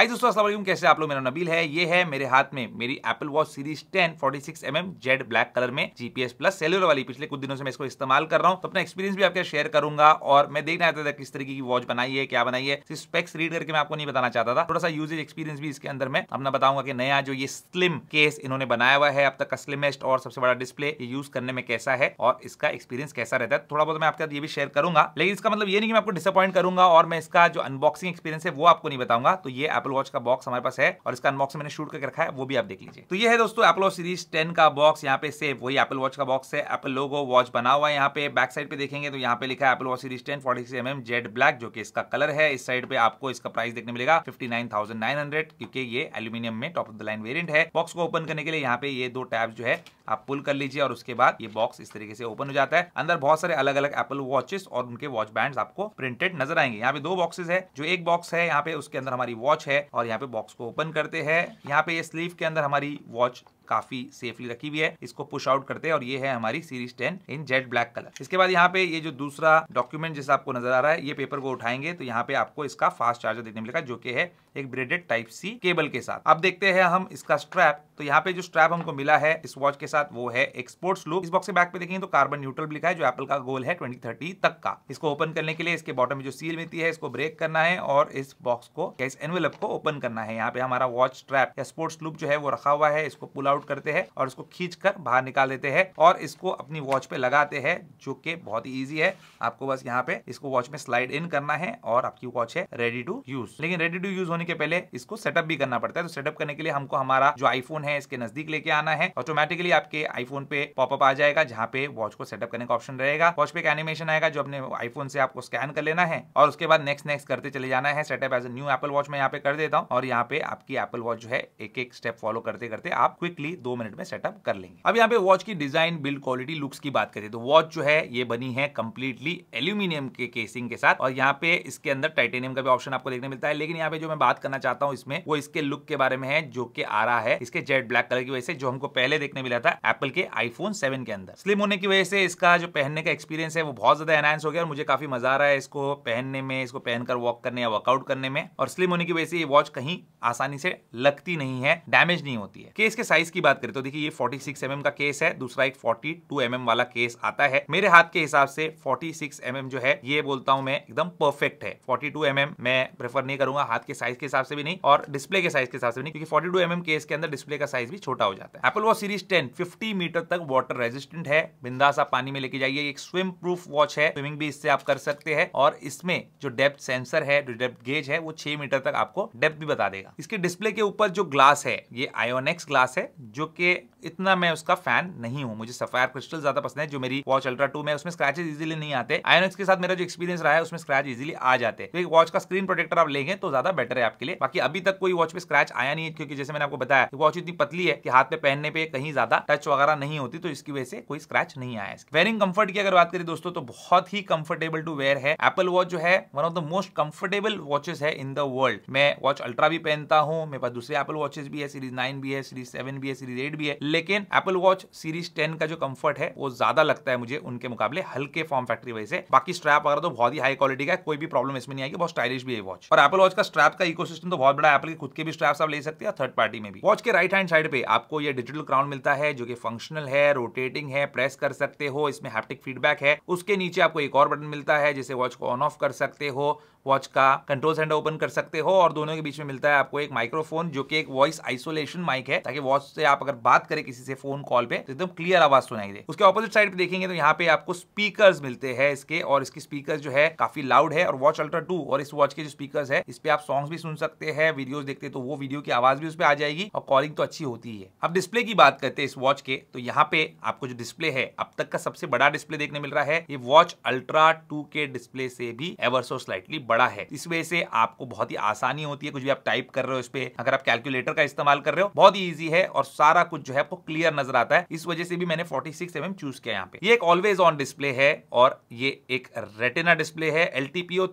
हाय दोस्तों अस्सलाम वालेकुम कैसे आप लोग मेरा नबील है ये है मेरे हाथ में मेरी Apple watch series 10 46 mm jet black colour में जीपीएस प्लस सेलर वाली पिछले कुछ दिनों से मैं इसको इस्तेमाल कर रहा हूँ तो अपना एक्सपीरियंस भी आपके शेयर करूंगा और मैं देखना चाहता था किस तरीके की वॉच बनाई है क्या बनाई है स्पेक्स रीड करके मैं आपको नहीं बताना चाहता था थोड़ा सा यूजेज एक्सपीरियंस भी इसके अंदर मैं अपना बताऊंगा कि नया जो ये स्लिम केस इन्होंने बनाया हुआ है अब तक का स्लिमेस्ट और सबसे बड़ा डिस्प्ले यूज करने में कैसा है और इसका एक्सपीरियंस कैसा रहता है थोड़ा बहुत मैं आपके साथ ये भी शेयर करूंगा लेकिन इसका मतलब ये नहीं कि मैं आपको डिसअपॉइंट करूंगा और मैं इसका जो अनबॉक्सिंग एक्सपीरियंस है वो आपको नहीं बताऊंगा तो ये एप्पल एप्पल वॉच का बॉक्स हमारे पास है और इसका अनबॉक्स मैंने शूट करके रखा है वो भी आप देख लीजिए तो ये है दोस्तों एप्पल सीरीज टेन का बॉक्स यहाँ पे सेफ वही एप्पल वॉच का बॉक्स है एप्पल लोगो वॉच बना हुआ है यहाँ पे बैक साइड पे देखेंगे तो यहाँ पे लिखा है Apple watch series ten forty six mm jet black जो कि इसका कलर है इस साइड पे आपको इसका प्राइस देखने मिलेगा fifty nine thousand nine hundred क्योंकि ये एल्यूमिनियम में top of the line variant है बॉक्स को ओपन करने के लिए यहाँ पे ये दो टैब जो है आप पुल कर लीजिए और उसके बाद ये बॉक्स इस तरीके से ओपन हो जाता है अंदर बहुत सारे अलग अलग एप्पल वॉचेस और उनके वॉच बैंड्स आपको प्रिंटेड नजर आएंगे यहाँ पे दो बॉक्सेस है जो एक बॉक्स है यहाँ पे उसके अंदर हमारी वॉच है और यहाँ पे बॉक्स को ओपन करते हैं यहाँ पे ये स्लीव के अंदर हमारी वॉच काफी सेफली रखी हुई है इसको पुश आउट करते हैं और ये है हमारी series ten in jet black colour इसके बाद यहाँ पे ये जो दूसरा डॉक्यूमेंट जैसा आपको नजर आ रहा है ये पेपर को उठाएंगे तो यहाँ पे आपको इसका फास्ट चार्जर देखने मिलेगा जो कि है एक ब्रेडेड टाइप सी केबल के साथ अब देखते हैं हम इसका स्ट्रैप तो यहाँ पे जो स्ट्रैप हमको मिला है इस वॉच के साथ वो है एक्सपोर्ट्स लुक इस बॉक्स के बैक पे देखेंगे तो कार्बन न्यूट्रल भी लिखा है जो एप्पल का गोल है 2030 तक का इसको ओपन करने के लिए इसके बॉटम में जो सील मिलती है इसको ब्रेक करना है और इस बॉक्स को इस एनवेलप को ओपन करना है यहाँ पे हमारा वॉच स्ट्रैप या स्पोर्ट्स लुक जो है वो रखा हुआ है इसको पुल आउट आउट करते हैं और उसको खींच कर बाहर निकाल देते हैं और इसको अपनी वॉच पे लगाते हैं जो कि बहुत ही ईजी है आपको बस यहाँ पे इसको वॉच में स्लाइड इन करना है और आपकी वॉच है रेडी टू यूज लेकिन रेडी टू यूज होने के पहले इसको सेटअप भी करना पड़ता है तो सेटअप करने के लिए हमको हमारा जो आईफोन है इसके नजदीक लेके आना है ऑटोमेटिकली आपके आईफोन पे पॉपअप आ जाएगा जहाँ पे वॉच को सेटअप करने का ऑप्शन रहेगा वॉच पे एक एनिमेशन आएगा जो अपने आईफोन से आपको स्कैन कर लेना है और उसके बाद नेक्स्ट नेक्स्ट करते चले जाना है setup as a new Apple watch में यहाँ पे कर देता हूँ और यहाँ पे आपकी एपल वॉच जो है एक एक स्टेप फॉलो करते करते आप क्विकली इजिली दो मिनट में सेटअप कर लेंगे अब यहाँ पे वॉच की डिजाइन बिल्ड क्वालिटी लुक्स की बात करें तो वॉच जो है ये बनी है कंप्लीटली एल्यूमिनियम के केसिंग के साथ और यहाँ पे इसके अंदर टाइटेनियम का भी ऑप्शन आपको देखने मिलता है लेकिन यहाँ पे जो मैं बात करना चाहता हूँ इसमें वो इसके लुक के बारे में है जो कि आ रहा है इसके जेड ब्लैक कलर की वजह से जो हमको पहले देखने मिला था एप्पल के आईफोन सेवन के अंदर स्लिम होने की वजह से इसका जो पहनने का एक्सपीरियंस है वो बहुत ज्यादा एनहांस हो गया और मुझे काफी मजा आ रहा है इसको पहनने में इसको पहनकर वॉक करने या वर्कआउट करने में और स्लिम होने की वजह से ये वॉच कहीं आसानी से लगती नहीं है डैमेज नहीं होती है केस के साइज की की बात करें तो देखिए ये 46 सिक्स mm का केस है दूसरा एक 42 टू mm वाला केस आता है मेरे हाथ के हिसाब से 46 सिक्स mm जो है ये बोलता हूँ मैं एकदम परफेक्ट है 42 टू mm मैं प्रेफर नहीं करूंगा हाथ के साइज के हिसाब से भी नहीं और डिस्प्ले के साइज के हिसाब से भी नहीं क्योंकि 42 टू mm केस के अंदर डिस्प्ले का साइज भी छोटा हो जाता है Apple watch series ten fifty metre तक वाटर रेजिस्टेंट है बिंदा सा पानी में लेके जाइए एक स्विम प्रूफ वॉच है स्विमिंग भी इससे आप कर सकते हैं और इसमें जो डेप्थ सेंसर है जो डेप्थ गेज है वो छह मीटर तक आपको डेप्थ भी बता देगा इसके डिस्प्ले के ऊपर जो ग्लास है ये आयोनेक्स ग्लास है जो कि इतना मैं उसका फैन नहीं हूँ मुझे सफायर क्रिस्टल ज्यादा पसंद है जो मेरी वॉच अल्ट्रा टू में उसमें स्क्रैचेस इजीली नहीं आते आयोनिक्स के साथ मेरा जो एक्सपीरियंस रहा है उसमें स्क्रैच इजीली आ जाते हैं तो वॉच का स्क्रीन प्रोटेक्टर आप लेंगे तो ज्यादा बेटर है आपके लिए बाकी अभी तक कोई वॉच पे स्क्रैच आया नहीं है क्योंकि जैसे मैंने आपको बताया वॉच इतनी पतली है कि हाथ पे पहनने पे कहीं ज्यादा टच वगैरह नहीं होती तो इसकी वजह से कोई स्क्रैच नहीं आया वेयरिंग कंफर्ट की अगर बात करें दोस्तों तो बहुत ही कंफर्टेबल टू वेयर है एप्पल वॉच जो है one of the most comfortable watches है इन द वर्ल्ड मैं वॉच अल्ट्रा भी पहनता हूँ मेरे पास दूसरे एप्पल वॉचेस भी है सीरीज नाइन भी है सीरीज सेवन भी है सीरीज एट भी है लेकिन एपल वॉच सीरीज टेन का जो कम्फर्ट है वो ज्यादा लगता है मुझे उनके मुकाबले हल्के फॉर्म फैक्ट्री वजह से बाकी स्ट्रैप वगैरह तो बहुत ही हाई क्वालिटी का है कोई भी प्रॉब्लम इसमें नहीं आएगी बहुत स्टाइलिश भी है वॉच और एपल वॉच का स्ट्रैप का इको तो बहुत बड़ा एपल के खुद के भी स्ट्रैप आप ले सकते हैं थर्ड पार्टी में भी वॉच के राइट हैंड साइड पे आपको ये डिजिटल क्राउन मिलता है जो कि फंक्शनल है रोटेटिंग है प्रेस कर सकते हो इसमें हैप्टिक फीडबैक है उसके नीचे आपको एक और बटन मिलता है जिसे वॉच को ऑन ऑफ कर सकते हो वॉच का कंट्रोल सेंटर ओपन कर सकते हो और दोनों के बीच में मिलता है आपको एक माइक्रोफोन जो कि एक वॉइस आइसोलेशन माइक है ताकि वॉच से आप अगर बात करें किसी से फोन कॉल पे तो एकदम क्लियर आवाज सुनाई दे उसके ऑपोजिट साइड पे देखेंगे तो यहाँ पे आपको स्पीकर मिलते हैं इसके और इसके स्पीकर जो है काफी लाउड है और वॉच अल्ट्रा टू और इस वॉच के जो स्पीकर है इस पे आप सॉन्ग भी सुन सकते हैं वीडियोज देखते तो वो वीडियो की आवाज भी उस पर आ जाएगी और कॉलिंग तो अच्छी होती है अब डिस्प्ले की बात करते हैं इस वॉच के तो यहाँ पे आपको जो डिस्प्ले है अब तक का सबसे बड़ा डिस्प्ले देखने मिल रहा है ये वॉच अल्ट्रा टू के डिस्प्ले से भी एवर सो स्लाइटली बड़ा है इस वजह से आपको बहुत ही आसानी होती है कुछ भी आप टाइप कर रहे हो इस पर अगर आप कैलकुलेटर का इस्तेमाल कर रहे हो बहुत ही ईजी है और सारा कुछ जो है आपको क्लियर नजर आता है इस वजह से भी मैंने फोर्टी सिक्स एम चूज किया यहाँ पे ये एक ऑलवेज ऑन डिस्प्ले है और ये एक रेटेना डिस्प्ले है एल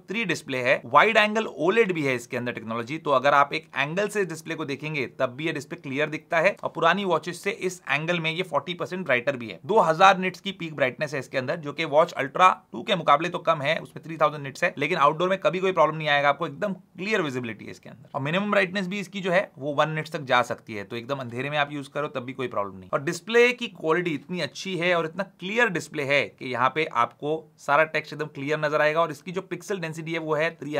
थ्री डिस्प्ले है वाइड एंगल ओलेड भी है इसके अंदर टेक्नोलॉजी तो अगर आप एक एंगल से डिस्प्ले को देखेंगे तब भी ये डिस्प्ले क्लियर दिखता है और पुरानी वॉचेस से इस एंगल में ये 40 परसेंट ब्राइटर भी है 2000 हजार निट्स की पीक ब्राइटनेस है इसके अंदर जो कि वॉच अल्ट्रा 2 के मुकाबले तो कम है उसमें 3000 थाउजेंड निट्स है लेकिन आउटडोर में कभी कोई प्रॉब्लम नहीं आएगा आपको एकदम क्लियर विजिबिलिटी है इसके अंदर और मिनिमम ब्राइटनेस भी इसकी जो है वो वन मिनट तक जा सकती है तो एकदम अंधेरे में आप यूज करो तब भी कोई प्रॉब्लम नहीं और डिस्प्ले की क्वालिटी इतनी अच्छी है और इतना क्लियर डिस्प्ले है कि यहाँ पे आपको सारा टेक्स्ट एकदम क्लियर नजर आएगा और इसकी जो पिक्सल डेंसिटी है वो है थ्री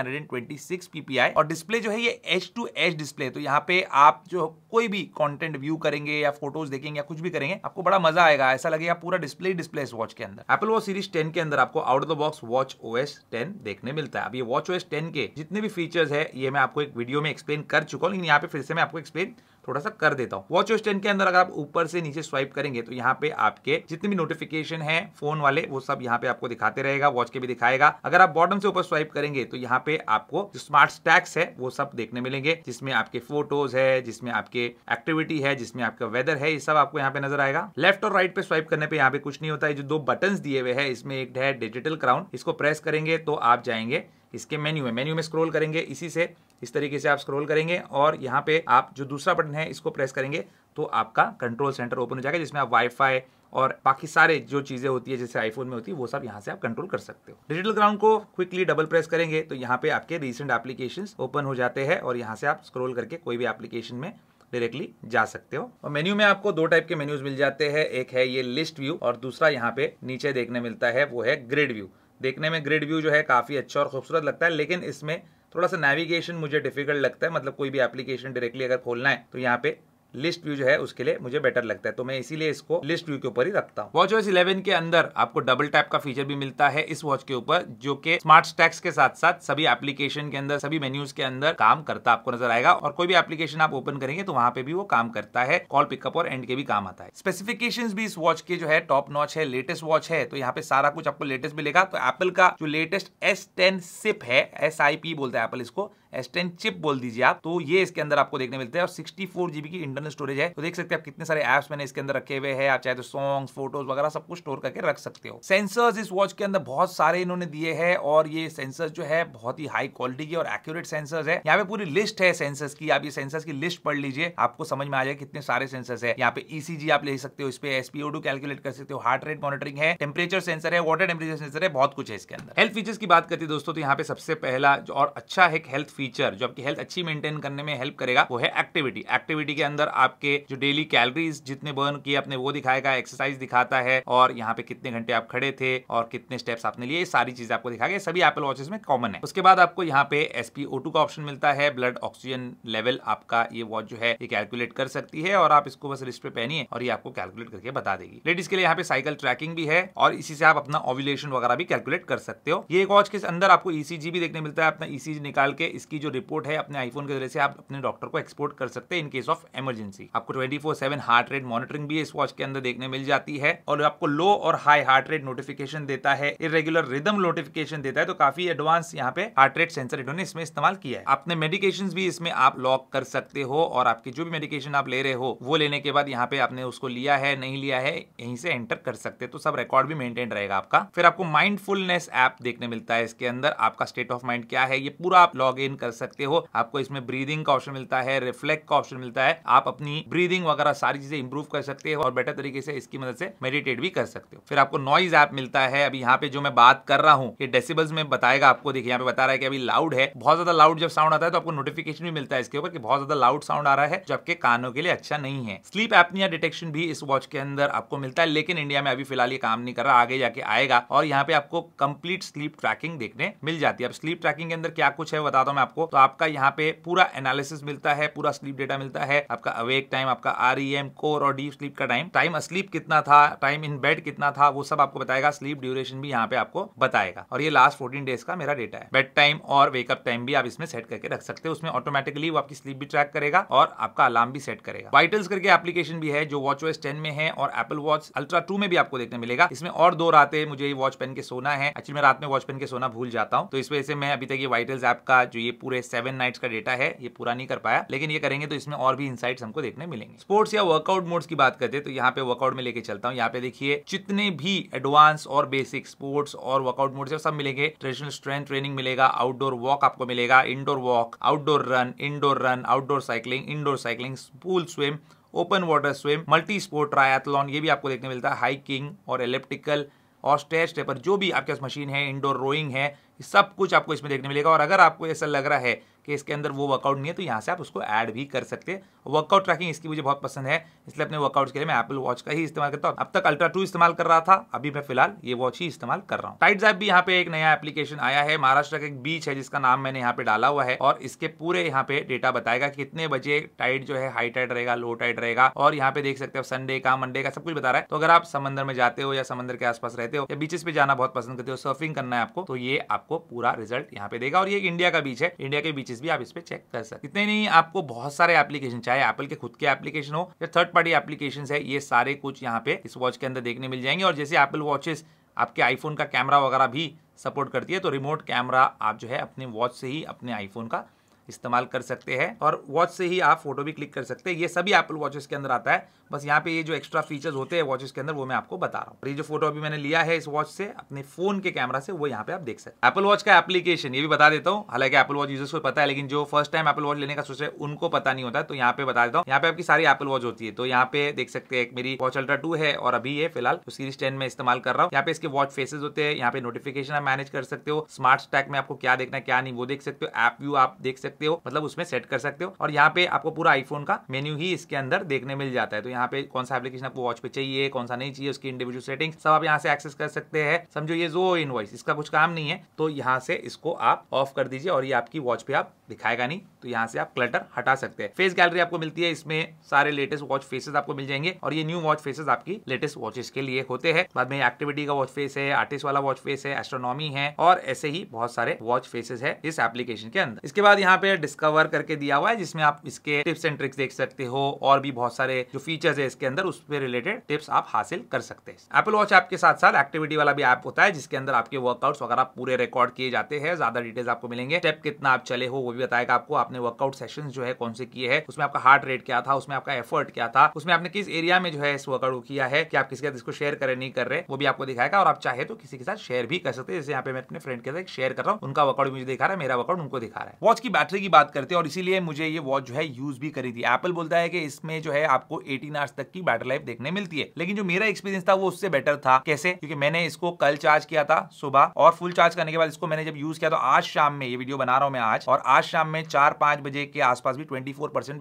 ppi और डिस्प्ले जो है ये एच टू एच डिस्प्ले तो यहाँ पे आप जो कोई भी कॉन्टेंट व्यू करेंगे या फोटोज देखेंगे या कुछ भी करेंगे आपको बड़ा मजा आएगा ऐसा लगेगा पूरा डिस्प्ले डिस्प्ले इस वॉच के अंदर एप्पल वॉच सीरीज टेन के अंदर आपको out of the box watch O S देखने मिलता है अब ये वॉच ओएस टेन के जितने भी फीचर्स है ये मैं आपको एक वीडियो में एक्सप्लेन कर चुका हूँ लेकिन यहाँ पे फिर से मैं आपको एक्सप्लेन थोड़ा सा कर देता हूँ वॉच ओएस टेन के अंदर अगर आप ऊपर से नीचे स्वाइप करेंगे तो यहाँ पे आपके जितने भी नोटिफिकेशन है फोन वाले वो सब यहाँ पे आपको दिखाते रहेगा वॉच के भी दिखाएगा अगर आप बॉटम से ऊपर स्वाइप करेंगे तो यहाँ पे आपको स्मार्ट स्टैक्स है वो सब देखने मिलेंगे जिसमें आपके फोटोज है जिसमें आपके एक्टिविटी है जिसमें आपका वेदर है ये सब आपको यहाँ पे नजर आएगा लेफ्ट और राइट पे स्वाइप करने पे यहाँ पे कुछ नहीं होता है जो दो बटन दिए हुए है इसमें एक है डिजिटल क्राउन इसको प्रेस करेंगे तो आप जाएंगे इसके मेन्यू में मेन्यू में स्क्रोल करेंगे इसी से इस तरीके से आप स्क्रोल करेंगे और यहाँ पे आप जो दूसरा बटन है इसको प्रेस करेंगे तो आपका कंट्रोल सेंटर ओपन हो जाएगा जिसमें आप वाईफाई और बाकी सारे जो चीज़ें होती है जैसे आईफोन में होती है वो सब यहाँ से आप कंट्रोल कर सकते हो डिजिटल ग्राउंड को क्विकली डबल प्रेस करेंगे तो यहाँ पे आपके रिसेंट एप्लीकेशन ओपन हो जाते हैं और यहाँ से आप स्क्रोल करके कोई भी एप्लीकेशन में डायरेक्टली जा सकते हो और मेन्यू में आपको दो टाइप के मेन्यूज मिल जाते हैं एक है ये लिस्ट व्यू और दूसरा यहाँ पे नीचे देखने मिलता है वो है ग्रिड व्यू देखने में ग्रिड व्यू जो है काफ़ी अच्छा और खूबसूरत लगता है लेकिन इसमें थोड़ा सा नेविगेशन मुझे डिफिकल्ट लगता है मतलब कोई भी एप्लीकेशन डायरेक्टली अगर खोलना है तो यहाँ पे लिस्ट व्यू जो है उसके लिए मुझे बेटर लगता है तो मैं इसीलिए इसको लिस्ट व्यू के ऊपर ही रखता हूँ वॉच ओएस इलेवन के अंदर आपको डबल टैप का फीचर भी मिलता है इस वॉच के ऊपर जो कि स्मार्ट स्टैक्स के साथ साथ सभी एप्लीकेशन के अंदर सभी मेन्यूज के अंदर काम करता आपको नजर आएगा और कोई भी एप्लीकेशन आप ओपन करेंगे तो वहां पे भी वो काम करता है कॉल पिकअप और एंड के भी काम आता है स्पेसिफिकेशन भी इस वॉच के जो है टॉप नॉच है लेटेस्ट वॉच है तो यहाँ पे सारा कुछ आपको लेटेस्ट मिलेगा तो एप्पल का जो लेटेस्ट एस टेन सिप है एस आई पी बोलता है एप्पल इसको एस टेन चिप बोल दीजिए आप तो ये इसके अंदर आपको देखने मिलते हैं और सिक्सटी फोर जीबी की इंटरनल स्टोरेज है तो देख सकते हैं आप कितने सारे एप्स मैंने इसके अंदर रखे हुए हैं आप चाहे तो सॉन्ग्स फोटोज वगैरह सब कुछ स्टोर करके रख सकते हो सेंसर्स इस वॉच के अंदर बहुत सारे इन्होंने दिए हैं और ये सेंसर जो है बहुत ही हाई क्वालिटी के और एक्यूरेट सेंसर्स है यहाँ पे पूरी लिस्ट है सेंसर्स की आप ये सेंसर्स की लिस्ट पढ़ लीजिए आपको समझ में आ जाए कितने सारे सेंसर्स है यहाँ पे ईसीजी e आप ले सकते हो इस पे एसपीओ कैलकुलेट कर सकते हो हार्ट रेट मॉनिटरिंग है टेम्परेचर सेंसर है वाटर टेम्परेचर सेंसर है बहुत कुछ है इसके अंदर हेल्थ फीचर्स की बात करती है दोस्तों तो यहाँ पे सबसे पहला और अच्छा है हेल्थ फीचर जो आपकी हेल्थ अच्छी मेंटेन करने में हेल्प करेगा वो है एक्टिविटी एक्टिविटी के अंदर आपके जो डेली कैलोरीज जितने बर्न किए आपने वो दिखाएगा एक्सरसाइज दिखाता है और यहाँ पे कितने घंटे आप खड़े थे और कितने स्टेप्स आपने लिए सारी चीजें आपको दिखाएगा सभी एपल वॉचेस में कॉमन है उसके बाद आपको यहाँ पे एसपीओ का ऑप्शन मिलता है ब्लड ऑक्सीजन लेवल आपका ये वॉच जो है ये कैलकुलेट कर सकती है और आप इसको बस रिस्ट पे पहनिए और ये आपको कैलकुलेट करके बता देगी लेडीज के लिए यहाँ पे साइकिल ट्रैकिंग भी है और इसी से आप अपना ओव्यूलेशन वगैरह भी कैलकुलेट कर सकते हो ये वॉच के अंदर आपको ईसीजी e भी देखने मिलता है अपना ईसीजी e निकाल के इस इसकी जो रिपोर्ट है अपने आईफोन के जरिए से आप अपने डॉक्टर को एक्सपोर्ट कर सकते हैं इन केस ऑफ इमरजेंसी आपको twenty four seven heart rate monitoring भी इस वॉच के अंदर देखने मिल जाती है और आपको लो और हाई हार्ट रेट नोटिफिकेशन देता है इरेगुलर रिदम नोटिफिकेशन देता है तो काफी एडवांस यहाँ पे हार्ट रेट सेंसर इन्होंने इसमें इस्तेमाल किया है अपने मेडिकेशन भी इसमें आप लॉक कर सकते हो और आपकी जो भी मेडिकेशन आप ले रहे हो वो लेने के बाद यहाँ पे आपने उसको लिया है नहीं लिया है यहीं से एंटर कर सकते तो सब रिकॉर्ड भी मेंटेन रहेगा आपका फिर आपको माइंडफुलनेस ऐप देखने मिलता है इसके अंदर आपका स्टेट ऑफ माइंड क्या है ये पूरा आप लॉग इन कर सकते हो आपको इसमें ब्रीदिंग का ऑप्शन मिलता है रिफ्लेक्ट का ऑप्शन मिलता है आप अपनी ब्रीदिंग वगैरह सारी चीजें इंप्रूव कर सकते हो और बेटर तरीके से इसकी मदद से मेडिटेट भी कर सकते हो फिर आपको नॉइज ऐप मिलता है अभी यहाँ पे जो मैं बात कर रहा हूँ ये डेसिबल्स में बताएगा आपको देखिए यहाँ पे बता रहा है कि अभी लाउड है बहुत ज्यादा लाउड जब साउंड आता है तो आपको नोटिफिकेशन भी मिलता है इसके ऊपर कि बहुत ज्यादा लाउड साउंड आ रहा है जो आपके कानों के लिए अच्छा नहीं है स्लीप एपनिया डिटेक्शन भी इस वॉच के अंदर आपको मिलता है लेकिन इंडिया में अभी फिलहाल ये काम नहीं कर रहा आगे जाके आएगा और यहाँ पे आपको कंप्लीट स्लीप ट्रैकिंग देखने मिल जाती है अब स्लीप ट्रैकिंग के अंदर क्या कुछ है बताता हूँ आपको तो आपका यहाँ पे पूरा एनालिसिस मिलता है पूरा स्लीप डेटा मिलता है आपका अवेक टाइम आपका आर कोर e और डीप स्लीप का टाइम टाइम स्लीप कितना था टाइम इन बेड कितना था वो सब आपको बताएगा स्लीप ड्यूरेशन भी यहाँ पे आपको बताएगा और ये लास्ट फोर्टीन डेज का मेरा डेटा है बेड टाइम और वेकअप टाइम भी आप इसमें सेट करके रख सकते हो उसमें ऑटोमेटिकली वो आपकी स्लीप भी ट्रैक करेगा और आपका अलार्म भी सेट करेगा वाइटल्स करके एप्लीकेशन भी है जो वॉच ओएस टेन में है और एपल वॉच अल्ट्रा टू में भी आपको देखने मिलेगा इसमें और दो रातें मुझे ये वॉच पहन के सोना है एक्चुअली मैं रात में वॉच पहन के सोना भूल जाता हूँ तो इस वजह से मैं अभी तक ये वाइटल्स ऐप का जो ये पूरे सेवन नाइट्स का डेटा है ये पूरा नहीं कर पाया लेकिन ये करेंगे तो इसमें और भी इंसाइट्स हमको देखने मिलेंगे स्पोर्ट्स या वर्कआउट मोड्स की बात करते तो यहाँ पे वर्कआउट में लेके चलता हूँ यहाँ पे देखिए जितने भी एडवांस और बेसिक स्पोर्ट्स और वर्कआउट मोड्स सब मिलेंगे ट्रेडिशनल स्ट्रेंथ ट्रेनिंग मिलेगा आउटडोर वॉक आपको मिलेगा indoor walk outdoor run indoor run outdoor cycling indoor cycling pool swim open water swim multi sport triathlon ये भी आपको देखने मिलता है हाइकिंग और इलेप्टिकल और पर जो भी आपके पास मशीन है इंडोर रोइंग है सब कुछ आपको इसमें देखने मिलेगा और अगर आपको ऐसा लग रहा है कि इसके अंदर वो वर्कआउट नहीं है तो यहाँ से आप उसको ऐड भी कर सकते हैं वर्कआउट ट्रैकिंग इसकी मुझे बहुत पसंद है इसलिए अपने वर्कआउट्स के लिए मैं एप्पल वॉच का ही इस्तेमाल करता हूँ अब तक अल्ट्रा टू इस्तेमाल कर रहा था अभी मैं फिलहाल ये वॉच ही इस्तेमाल कर रहा हूँ टाइट्स ऐप भी यहाँ पे एक नया एप्लीकेशन आया है महाराष्ट्र का एक बीच है जिसका नाम मैंने यहाँ पे डाला हुआ है और इसके पूरे यहाँ पे डेटा बताएगा कितने बजे टाइट जो है हाई टाइट रहेगा लो टाइट रहेगा और यहाँ पे देख सकते हो संडे का मंडे का सब कुछ बता रहा है तो अगर आप समंदर में जाते हो या समंदर के आसपास रहते हो या बीचेस पे जाना बहुत पसंद करते हो सर्फिंग करना है आपको तो ये आपको पूरा रिजल्ट यहाँ पे देगा और ये इंडिया का बीच है इंडिया के बीच चीज भी आप इस पर चेक कर सकते इतने नहीं आपको बहुत सारे एप्लीकेशन चाहे एप्पल के खुद के एप्लीकेशन हो या थर्ड पार्टी एप्लीकेशन है ये सारे कुछ यहाँ पे इस वॉच के अंदर देखने मिल जाएंगे और जैसे एप्पल वॉचेस आपके आईफोन का कैमरा वगैरह भी सपोर्ट करती है तो रिमोट कैमरा आप जो है अपने वॉच से ही अपने आईफोन का इस्तेमाल कर सकते हैं और वॉच से ही आप फोटो भी क्लिक कर सकते हैं ये सभी एप्पल वॉचेस के अंदर आता है बस यहाँ पे ये जो एक्स्ट्रा फीचर्स होते हैं वॉचेस के अंदर वो मैं आपको बता रहा हूँ ये जो फोटो अभी मैंने लिया है इस वॉच से अपने फोन के कैमरा से वो यहाँ पे आप देख सकते हैं एप्पल वॉच का एप्लीकेशन ये भी बता देता हूँ हालांकि एप्पल वॉच यूजर्स को पता है लेकिन जो फर्स्ट टाइम एप्पल वॉच लेने का सोच है उनको पता नहीं होता तो यहाँ पे बता देता हूँ यहाँ पे आपकी सारी एप्पल वॉच होती है तो यहाँ पे देख सकते हैं मेरी वॉच अल्ट्रा टू है और अभी ये फिलहाल तो सीरीज टेन में इस्तेमाल कर रहा हूँ यहाँ पे इसके वॉच फेसेस होते हैं यहाँ पे नोटिफिकेशन आप मैनेज कर सकते हो स्मार्ट स्टैक में आपको क्या देखना क्या नहीं वो देख सकते हो ऐप व्यू आप देख सकते सकते हो मतलब उसमें सेट कर सकते हो और यहाँ पे आपको पूरा आईफोन का मेन्यू ही इसके अंदर देखने मिल जाता है तो यहाँ पे कौन सा एप्लीकेशन आपको वॉच पे चाहिए कौन सा नहीं चाहिए उसकी इंडिविजुअल सेटिंग सब आप यहाँ से एक्सेस कर सकते हैं समझो ये जो इन इसका कुछ काम नहीं है तो यहाँ से इसको आप ऑफ कर दीजिए और ये आपकी वॉच पे आप दिखाएगा नहीं तो यहाँ से आप क्लटर हटा सकते हैं फेस गैलरी आपको मिलती है इसमें सारे लेटेस्ट वॉच फेसेस आपको मिल जाएंगे और ये न्यू वॉच फेसेस आपकी लेटेस्ट वॉचेस के लिए होते हैं बाद में एक्टिविटी का वॉच फेस है आर्टिस्ट वाला वॉच फेस है एस्ट्रोनॉमी है और ऐसे ही बहुत सारे वॉच फेसेस है इस एप्लीकेशन के अंदर इसके बाद यहाँ पे पे डिस्कवर करके दिया हुआ है जिसमें आप इसके टिप्स एंड ट्रिक्स देख सकते हो और भी बहुत सारे जो फीचर्स है इसके अंदर उस पर रिलेटेड टिप्स आप हासिल कर सकते हैं एप्पल वॉच ऐप के साथ साथ एक्टिविटी वाला भी ऐप होता है जिसके अंदर आपके वर्कआउट्स वगैरह पूरे रिकॉर्ड किए जाते हैं ज्यादा डिटेल्स आपको मिलेंगे स्टेप कितना आप चले हो वो भी बताएगा आपको आपने वर्कआउट सेशन जो है कौन से किए हैं उसमें आपका हार्ट रेट क्या था उसमें आपका एफर्ट क्या था उसमें आपने किस एरिया में जो है इस वर्कआउट को किया है कि आप किसके साथ इसको शेयर करें नहीं कर रहे वो भी आपको दिखाएगा और आप चाहे तो किसी के साथ शेयर भी कर सकते हैं जैसे यहाँ पे मैं अपने फ्रेंड के साथ शेयर कर रहा हूँ उनका वर्कआउट मुझे दिखा रहा है मेरा वर्कआउट उनको दिखा रहा है वॉच की बैटरी पैसे की बात करते हैं और इसीलिए मुझे ये वॉच जो है यूज भी करी थी एप्पल बोलता है कि इसमें जो है आपको 18 आवर्स तक की बैटरी लाइफ देखने मिलती है लेकिन जो मेरा एक्सपीरियंस था वो उससे बेटर था कैसे क्योंकि मैंने इसको कल चार्ज किया था सुबह और फुल चार्ज करने के बाद इसको मैंने जब यूज किया तो आज शाम में ये वीडियो बना रहा हूं मैं आज और आज शाम में चार पांच बजे के आसपास भी ट्वेंटी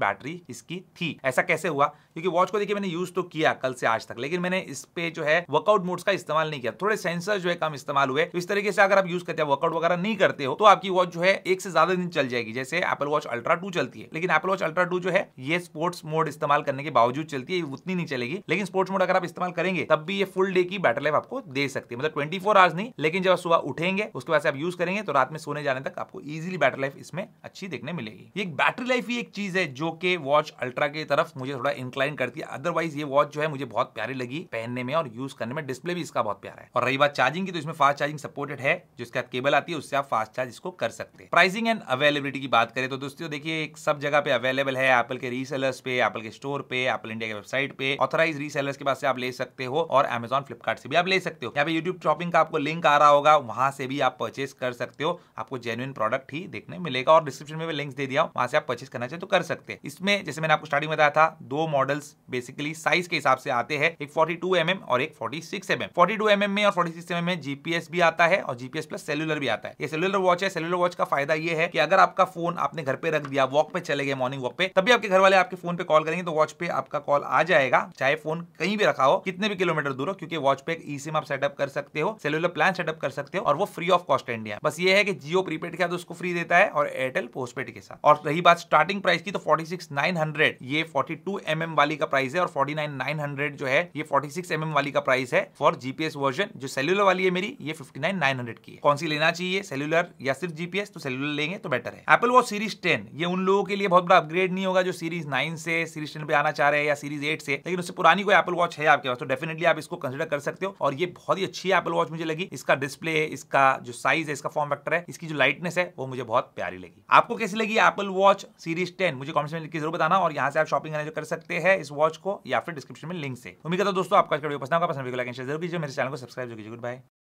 बैटरी इसकी थी ऐसा कैसे हुआ क्योंकि वॉच को देखिए मैंने यूज तो किया कल से आज तक लेकिन मैंने इस पे जो है वर्कआउट मोड्स का इस्तेमाल नहीं किया थोड़े सेंसर जो है कम इस्तेमाल हुए तो इस तरीके से अगर आप यूज करते हैं वर्कआउट वगैरह नहीं करते हो तो आपकी वॉच जो है एक से ज्यादा दिन चल जाएगी जैसे एपल वॉच अल्ट्रा टू चलती है लेकिन एपल वॉच अल्ट्रा टू जो है ये स्पोर्ट्स मोड इस्तेमाल करने के बावजूद चलती है उतनी नहीं चलेगी लेकिन स्पोर्ट्स मोड अगर आप इस्तेमाल करेंगे तब भी ये फुल डे की बैटरी लाइफ आपको दे सकती है मतलब ट्वेंटी आवर्स नहीं लेकिन जब सुबह उठेंगे उसके बाद आप यूज करेंगे तो रात में सोने जाने तक आपको इजिली बैटरी लाइफ इसमें अच्छी देखने मिलेगी एक बैटरी लाइफ ही एक चीज है जो कि वॉच अल्ट्रा की तरफ मुझे थोड़ा इंक्लाइन करती है अदरवाइज ये वॉच जो है मुझे बहुत प्यारी लगी पहनने में और यूज करने में डिस्प्ले भी इसका बहुत प्यारा है और रही बात चार्जिंग की तो इसमें फास्ट चार्जिंग सपोर्टेड है जिसके बाद केबल आती है उससे आप फास्ट चार्ज इसको कर सकते हैं प्राइसिंग एंड अवेलेबिलिटी की बात करें तो दोस्तों देखिए एक सब जगह पे अवेलेबल है एप्पल के रीसेलर्स पे एप्पल के स्टोर पे एप्पल इंडिया के वेबसाइट पे ऑथराइज रीसेलर्स के पास से आप ले सकते हो और अमेजॉन फ्लिपकार्ट से भी आप ले सकते हो यहाँ पे यूट्यूब शॉपिंग का आपको लिंक आ रहा होगा वहां से भी आप परचेस कर सकते हो आपको जेन्युन प्रोडक्ट ही देखने मिलेगा और डिस्क्रिप्शन में लिंक दे दिया वहां से आप परचेस करना चाहिए तो कर सकते हैं इसमें जैसे मैंने आपको स्टार्टिंग बताया था दो मॉडल्स बेसिकली साइज के हिसाब से आते हैं एक फोर्टी टू एम और एक forty six M M forty two M में और फोर्टी सिक्स एम में जीपीएस भी आता है और जीपीएस प्लस सेलुलर भी आता है ये सेलुलर वॉच है सेलुलर वॉच का फायदा ये है कि अगर आपका फोन आपने घर पे रख दिया वॉक पे चले गए मॉर्निंग वॉक पे तभी आपके घर वाले आपके फोन पे कॉल करेंगे तो वॉच पे आपका कॉल आ जाएगा चाहे फोन कहीं भी रखा हो कितने भी किलोमीटर दूर हो क्योंकि वॉच पे ईसीम आप सेटअप कर सकते हो सेलुलर प्लान सेटअप कर सकते हो और वो फ्री ऑफ कॉस्ट इंडिया बस ये है कि जियो प्रीपेड का तो उसको फ्री देता है और एयरटेल पोस्टपेड के साथ और रही बात स्टार्टिंग प्राइस की तो फोर्टी सिक्स नाइन हंड्रेड ये फोर्टी टू एम एम वाली का प्राइस है और फोर्टी नाइन नाइन हंड्रेड जो है ये फोर्टी सिक्स एम एम वाली का प्राइस है फॉर जीपीएस वर्जन जो सेलुलर वाली है मेरी ये फिफ्टी नाइन नाइन हंड्रेड की है कौन सी लेना चाहिए सेलुलर या सिर्फ जीपीएस तो सेलुलर लेंगे तो बेटर है एप्पल एग्जाम्पल वो सीरीज टेन ये उन लोगों के लिए बहुत बड़ा अपग्रेड नहीं होगा जो सीरीज नाइन से सीरीज टेन पे आना चाह रहे हैं या सीरीज एट से लेकिन उससे पुरानी कोई एप्पल वॉच है आपके पास तो डेफिनेटली आप इसको कंसिडर कर सकते हो और ये बहुत ही अच्छी एप्पल वॉच मुझे लगी इसका डिस्प्ले इसका जो साइज है इसका फॉर्म फैक्टर है इसकी जो लाइटनेस है वो मुझे बहुत प्यारी लगी आपको कैसी लगी एप्पल वॉच सीरीज टेन मुझे कॉमेंट में लिख के जरूर बताना और यहाँ से आप शॉपिंग कर सकते हैं इस वॉच को या फिर डिस्क्रिप्शन में लिंक से उम्मीद करता दोस्तों आपका वीडियो पसंद होगा पसंद लाइक शेयर तो जरूर कीजिए मेरे चैनल को सब्सक्राइब जरूर कीजिए गुड बाय